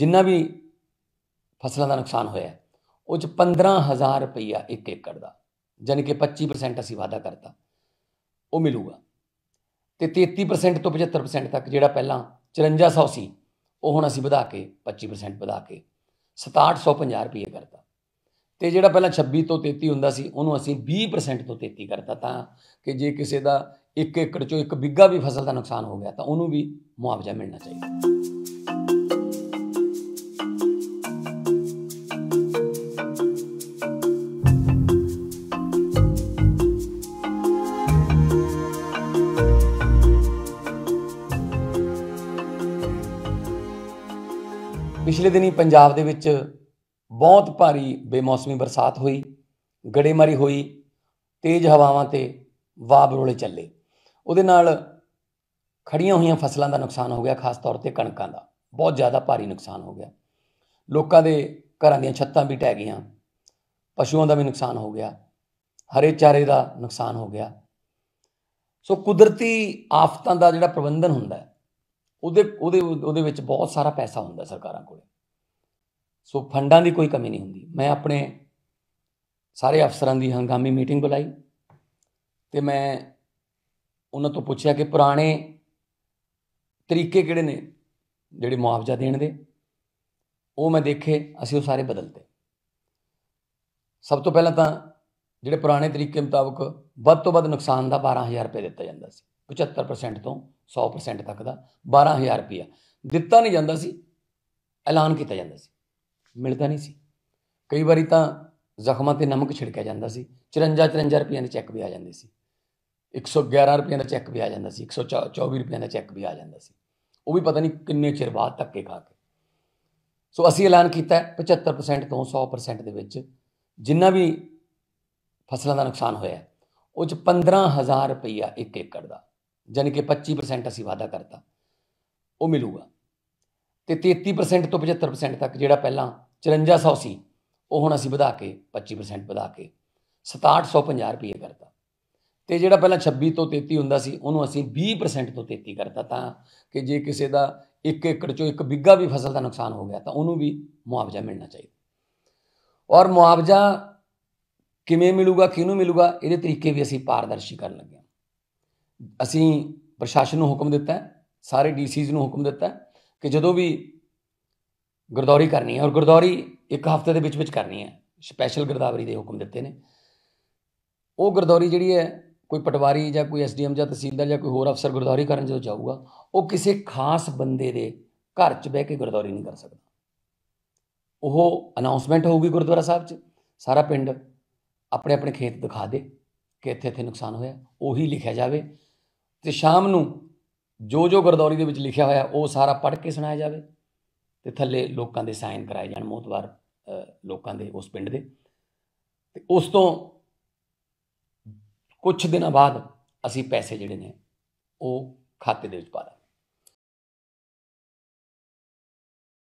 ਜਿੰਨਾ ਵੀ ਫਸਲਾਂ ਦਾ ਨੁਕਸਾਨ ਹੋਇਆ ਉਹ ਚ 15000 ਰੁਪਈਆ 1 ਏਕੜ ਦਾ ਜਾਨੀ ਕਿ 25% ਅਸੀਂ ਵਾਅਦਾ ਕਰਤਾ ਉਹ ਮਿਲੂਗਾ ਤੇ 33% ਤੋਂ 75% ਤੱਕ ਜਿਹੜਾ ਪਹਿਲਾਂ 5400 ਸੀ ਉਹ ਹੁਣ ਅਸੀਂ ਵਧਾ ਕੇ 25% ਵਧਾ ਕੇ 6750 ਰੁਪਏ ਕਰਤਾ ਤੇ ਜਿਹੜਾ ਪਹਿਲਾਂ 26 ਤੋਂ 33 ਹੁੰਦਾ ਸੀ ਉਹਨੂੰ ਅਸੀਂ 20% ਤੋਂ 33 ਕਰਤਾ ਤਾਂ ਕਿ ਜੇ ਕਿਸੇ ਦਾ 1 ਏਕੜ ਚੋਂ 1 ਬਿੱਗਾ ਵੀ ਫਸਲ ਦਾ ਨੁਕਸਾਨ ਹੋ ਗਿਆ ਤਾਂ ਉਹਨੂੰ ਵੀ ਮੁਆਵਜ਼ਾ ਮਿਲਣਾ ਚਾਹੀਦਾ ਪਿਛਲੇ ਦਿਨੀ ਪੰਜਾਬ ਦੇ ਵਿੱਚ ਬਹੁਤ ਭਾਰੀ ਬੇਮੌਸਮੀ ਬਰਸਾਤ ਹੋਈ ਗੜੇਮਾਰੀ ਹੋਈ ਤੇਜ਼ ਹਵਾਵਾਂ ਤੇ ਵਾਬਰੋਲੇ ਚੱਲੇ ਉਹਦੇ ਨਾਲ ਖੜੀਆਂ ਹੋਈਆਂ ਫਸਲਾਂ ਦਾ ਨੁਕਸਾਨ ਹੋ ਗਿਆ ਖਾਸ ਤੌਰ ਤੇ ਕਣਕਾਂ ਦਾ ਬਹੁਤ ਜ਼ਿਆਦਾ ਭਾਰੀ ਨੁਕਸਾਨ ਹੋ ਗਿਆ ਲੋਕਾਂ ਦੇ ਘਰਾਂ ਦੀਆਂ ਛੱਤਾਂ ਵੀ ਟਹਿ ਗਈਆਂ ਪਸ਼ੂਆਂ ਦਾ ਵੀ ਨੁਕਸਾਨ ਹੋ ਗਿਆ ਹਰੇ ਚਾਰੇ ਦਾ ਨੁਕਸਾਨ ਹੋ ਗਿਆ ਸੋ ਕੁਦਰਤੀ ਆਫਤਾਂ ਦਾ ਜਿਹੜਾ ਪ੍ਰਬੰਧਨ ਹੁੰਦਾ ਹੈ ਉਹਦੇ ਉਹਦੇ ਉਹਦੇ ਵਿੱਚ ਬਹੁਤ ਸਾਰਾ ਪੈਸਾ ਹੁੰਦਾ ਸਰਕਾਰਾਂ ਕੋਲੇ ਸੋ ਫੰਡਾਂ ਦੀ ਕੋਈ ਕਮੀ ਨਹੀਂ ਹੁੰਦੀ ਮੈਂ ਆਪਣੇ ਸਾਰੇ ਅਫਸਰਾਂ ਦੀ ਹੰਗਾਮੀ ਮੀਟਿੰਗ ਬੁਲਾਈ ਤੇ ਮੈਂ ਉਹਨਾਂ ਤੋਂ ਪੁੱਛਿਆ ਕਿ ਪੁਰਾਣੇ ਤਰੀਕੇ ਕਿਹੜੇ ਨੇ ਜਿਹੜੇ ਮੁਆਵਜ਼ਾ ਦੇਣ ਦੇ ਉਹ ਮੈਂ ਦੇਖੇ ਅਸੀਂ ਉਹ ਸਾਰੇ ਬਦਲਤੇ ਸਭ ਤੋਂ ਪਹਿਲਾਂ ਤਾਂ ਜਿਹੜੇ ਪੁਰਾਣੇ ਤਰੀਕੇ ਮੁਤਾਬਕ ਵੱਧ ਤੋਂ ਵੱਧ ਨੁਕਸਾਨ ਦਾ 12000 ਰੁਪਏ ਦਿੱਤਾ ਜਾਂਦਾ ਸੀ 75% ਤੋਂ 100% ਤੱਕ ਦਾ 12000 ਰੁਪਇਆ ਦਿੱਤਾ ਨਹੀਂ ਜਾਂਦਾ ਸੀ ਐਲਾਨ ਕੀਤਾ ਜਾਂਦਾ ਸੀ ਮਿਲਦਾ ਨਹੀਂ ਸੀ ਕਈ ਵਾਰੀ ਤਾਂ ਜ਼ਖਮਾਂ ਤੇ ਨਮਕ ਛਿੜਕਿਆ ਜਾਂਦਾ ਸੀ 54 54 ਰੁਪਇਆ ਦੇ ਚੈੱਕ ਵੀ ਆ ਜਾਂਦੇ ਸੀ 111 ਰੁਪਇਆ ਦਾ ਚੈੱਕ ਵੀ ਆ ਜਾਂਦਾ ਸੀ 124 ਰੁਪਇਆ ਦਾ ਚੈੱਕ ਵੀ ਆ ਜਾਂਦਾ ਸੀ ਉਹ ਵੀ ਪਤਾ ਨਹੀਂ ਕਿੰਨੇ ਚਿਰ ਬਾਅਦ ਕੇ ਖਾ ਕੇ ਸੋ ਅਸੀਂ ਐਲਾਨ ਕੀਤਾ 75% ਤੋਂ 100% ਦੇ ਵਿੱਚ ਜਿੰਨਾ ਵੀ ਫਸਲਾਂ ਦਾ ਨੁਕਸਾਨ ਹੋਇਆ ਉਹ ਚ 15000 ਰੁਪਇਆ 1 ਏਕੜ ਦਾ ਯਾਨੀ ਕਿ 25% ਅਸੀਂ ਵਾਅਦਾ ਕਰਤਾ ਉਹ ਮਿਲੂਗਾ ਤੇ 33% ਤੋਂ 75% ਤੱਕ ਜਿਹੜਾ ਪਹਿਲਾਂ 5400 ਸੀ ਉਹ ਹੁਣ ਅਸੀਂ ਵਧਾ ਕੇ 25% ਵਧਾ ਕੇ 6750 ਰੁਪਏ ਕਰਤਾ ਤੇ ਜਿਹੜਾ ਪਹਿਲਾਂ 26 ਤੋਂ 33 ਹੁੰਦਾ ਸੀ ਉਹਨੂੰ ਅਸੀਂ 20% ਤੋਂ 33 ਕਰਤਾ ਤਾਂ ਕਿ ਜੇ ਕਿਸੇ ਦਾ 1 ਏਕੜ ਚੋਂ ਇੱਕ ਬਿੱਗਾ ਵੀ ਫਸਲ ਦਾ ਨੁਕਸਾਨ ਹੋ ਗਿਆ ਤਾਂ ਉਹਨੂੰ ਵੀ ਮੁਆਵਜ਼ਾ ਮਿਲਣਾ ਚਾਹੀਦਾ ਔਰ ਮੁਆਵਜ਼ਾ ਕਿਵੇਂ ਮਿਲੂਗਾ ਕਿਹਨੂੰ ਮਿਲੂਗਾ ਇਹਦੇ ਤਰੀਕੇ ਵੀ ਅਸੀਂ ਪਾਰਦਰਸ਼ੀ ਕਰਨ ਲੱਗੇ ਅਸੀਂ ਪ੍ਰਸ਼ਾਸਨ ਨੂੰ ਹੁਕਮ ਦਿੱਤਾ ਸਾਰੇ ਡੀਸੀਜ਼ ਨੂੰ ਹੁਕਮ ਦਿੱਤਾ ਕਿ ਜਦੋਂ ਵੀ ਗਰਦੌਰੀ ਕਰਨੀ ਹੈ ਔਰ ਗਰਦੌਰੀ ਇੱਕ ਹਫ਼ਤੇ ਦੇ ਵਿੱਚ ਵਿੱਚ ਕਰਨੀ ਹੈ ਸਪੈਸ਼ਲ ਗੁਰਦਾਵਰੀ ਦੇ ਹੁਕਮ ਦਿੱਤੇ ਨੇ ਉਹ ਗਰਦੌਰੀ ਜਿਹੜੀ ਹੈ ਕੋਈ ਪਟਵਾਰੀ ਜਾਂ ਕੋਈ ਐਸਡੀਐਮ ਜਾਂ ਤਹਿਸੀਲਦਾਰ ਜਾਂ ਕੋਈ ਹੋਰ ਅਫਸਰ ਗਰਦੌਰੀ ਕਰਨ ਜਦੋਂ ਜਾਊਗਾ ਉਹ ਕਿਸੇ ਖਾਸ ਬੰਦੇ ਦੇ ਘਰ 'ਚ ਬਹਿ ਕੇ ਗਰਦੌਰੀ ਨਹੀਂ ਕਰ ਸਕਦਾ ਉਹ ਅਨਾਉਂਸਮੈਂਟ ਹੋਊਗੀ ਗੁਰਦੁਆਰਾ ਸਾਹਿਬ 'ਚ ਸਾਰਾ ਪਿੰਡ ਆਪਣੇ ਆਪਣੇ ਖੇਤ ਦਿਖਾ ਦੇ ਕਿ ਇੱਥੇ ਇੱਥੇ ਨੁਕਸਾਨ ਹੋਇਆ ਉਹੀ ਲਿਖਿਆ ਜਾਵੇ ਤੇ ਸ਼ਾਮ ਨੂੰ ਜੋ ਜੋ ਗਰਦੌਰੀ ਦੇ ਵਿੱਚ ਲਿਖਿਆ ਹੋਇਆ ਉਹ ਸਾਰਾ ਪੜ੍ਹ ਕੇ ਸੁਣਾਇਆ ਜਾਵੇ ਤੇ ਥੱਲੇ ਲੋਕਾਂ ਦੇ ਸਾਈਨ ਕਰਾਏ ਜਾਣ ਮੋਤਵਾਰ ਲੋਕਾਂ ਦੇ ਉਸ ਪਿੰਡ ਦੇ ਤੇ ਉਸ ਤੋਂ ਕੁਝ ਦਿਨਾਂ ਬਾਅਦ ਅਸੀਂ ਪੈਸੇ ਜਿਹੜੇ ਨੇ ਉਹ ਖਾਤੇ ਦੇ ਵਿੱਚ ਪਾ ਦਾਂਗੇ